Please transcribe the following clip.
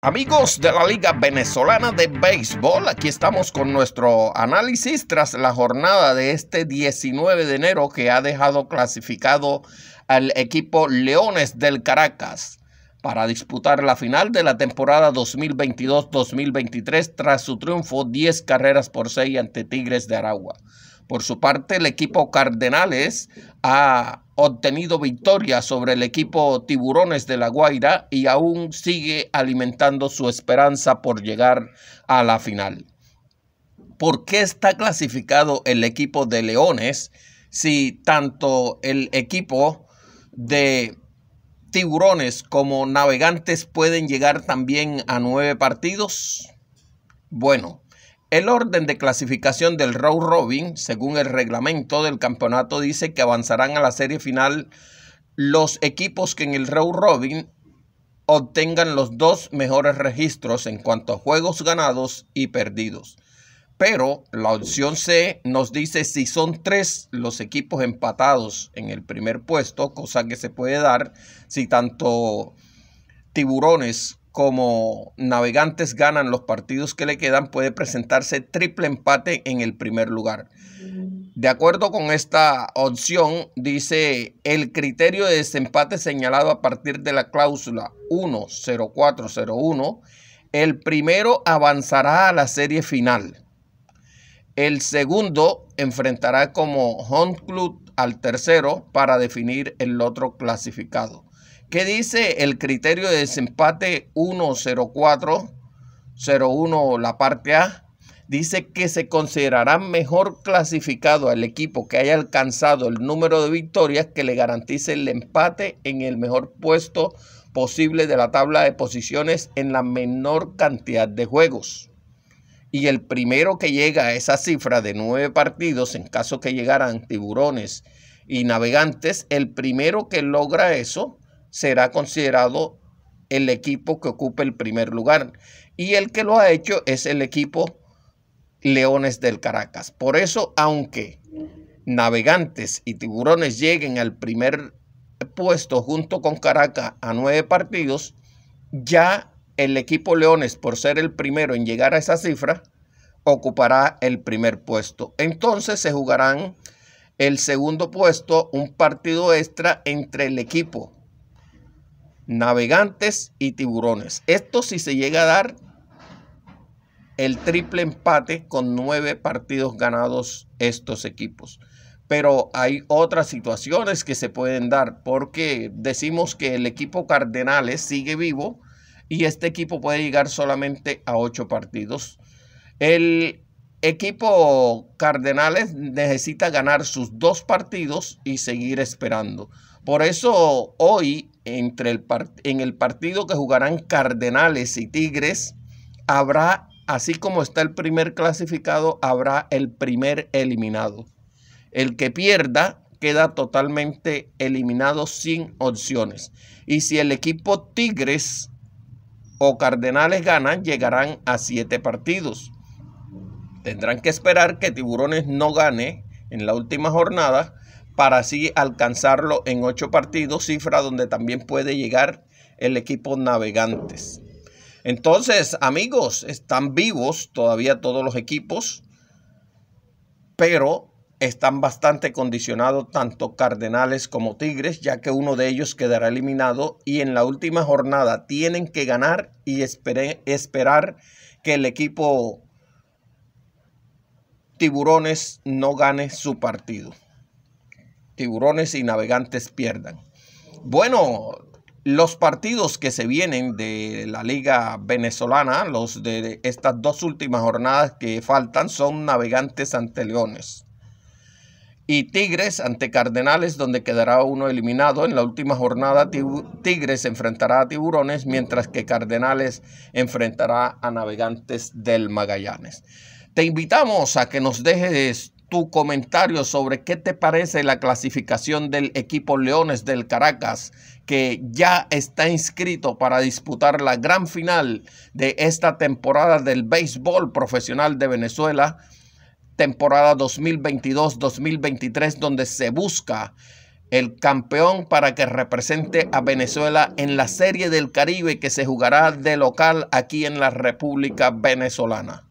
Amigos de la Liga Venezolana de Béisbol, aquí estamos con nuestro análisis tras la jornada de este 19 de enero que ha dejado clasificado al equipo Leones del Caracas para disputar la final de la temporada 2022-2023 tras su triunfo 10 carreras por 6 ante Tigres de Aragua. Por su parte, el equipo Cardenales ha obtenido victoria sobre el equipo Tiburones de La Guaira y aún sigue alimentando su esperanza por llegar a la final. ¿Por qué está clasificado el equipo de Leones si tanto el equipo de Tiburones como Navegantes pueden llegar también a nueve partidos? Bueno, el orden de clasificación del round robin, según el reglamento del campeonato, dice que avanzarán a la serie final los equipos que en el round robin obtengan los dos mejores registros en cuanto a juegos ganados y perdidos. Pero la opción C nos dice si son tres los equipos empatados en el primer puesto, cosa que se puede dar si tanto Tiburones como navegantes ganan los partidos que le quedan, puede presentarse triple empate en el primer lugar. De acuerdo con esta opción, dice el criterio de desempate señalado a partir de la cláusula 10401, el primero avanzará a la serie final. El segundo enfrentará como home club al tercero para definir el otro clasificado. ¿Qué dice el criterio de desempate 1-0-4-0-1, la parte A? Dice que se considerará mejor clasificado al equipo que haya alcanzado el número de victorias que le garantice el empate en el mejor puesto posible de la tabla de posiciones en la menor cantidad de juegos. Y el primero que llega a esa cifra de nueve partidos, en caso que llegaran tiburones y navegantes, el primero que logra eso será considerado el equipo que ocupe el primer lugar. Y el que lo ha hecho es el equipo Leones del Caracas. Por eso, aunque Navegantes y Tiburones lleguen al primer puesto junto con Caracas a nueve partidos, ya el equipo Leones, por ser el primero en llegar a esa cifra, ocupará el primer puesto. Entonces se jugarán el segundo puesto, un partido extra entre el equipo navegantes y tiburones. Esto si se llega a dar el triple empate con nueve partidos ganados estos equipos. Pero hay otras situaciones que se pueden dar porque decimos que el equipo Cardenales sigue vivo y este equipo puede llegar solamente a ocho partidos. El equipo Cardenales necesita ganar sus dos partidos y seguir esperando. Por eso hoy, entre el en el partido que jugarán Cardenales y Tigres, habrá, así como está el primer clasificado, habrá el primer eliminado. El que pierda queda totalmente eliminado sin opciones. Y si el equipo Tigres o Cardenales gana, llegarán a siete partidos. Tendrán que esperar que Tiburones no gane en la última jornada para así alcanzarlo en ocho partidos, cifra donde también puede llegar el equipo Navegantes. Entonces, amigos, están vivos todavía todos los equipos, pero están bastante condicionados tanto Cardenales como Tigres, ya que uno de ellos quedará eliminado y en la última jornada tienen que ganar y esperar que el equipo Tiburones no gane su partido. Tiburones y Navegantes pierdan. Bueno, los partidos que se vienen de la liga venezolana, los de estas dos últimas jornadas que faltan son Navegantes ante Leones y Tigres ante Cardenales, donde quedará uno eliminado. En la última jornada, Tigres enfrentará a Tiburones, mientras que Cardenales enfrentará a Navegantes del Magallanes. Te invitamos a que nos dejes tu comentario sobre qué te parece la clasificación del equipo Leones del Caracas, que ya está inscrito para disputar la gran final de esta temporada del béisbol profesional de Venezuela, temporada 2022-2023, donde se busca el campeón para que represente a Venezuela en la Serie del Caribe que se jugará de local aquí en la República Venezolana.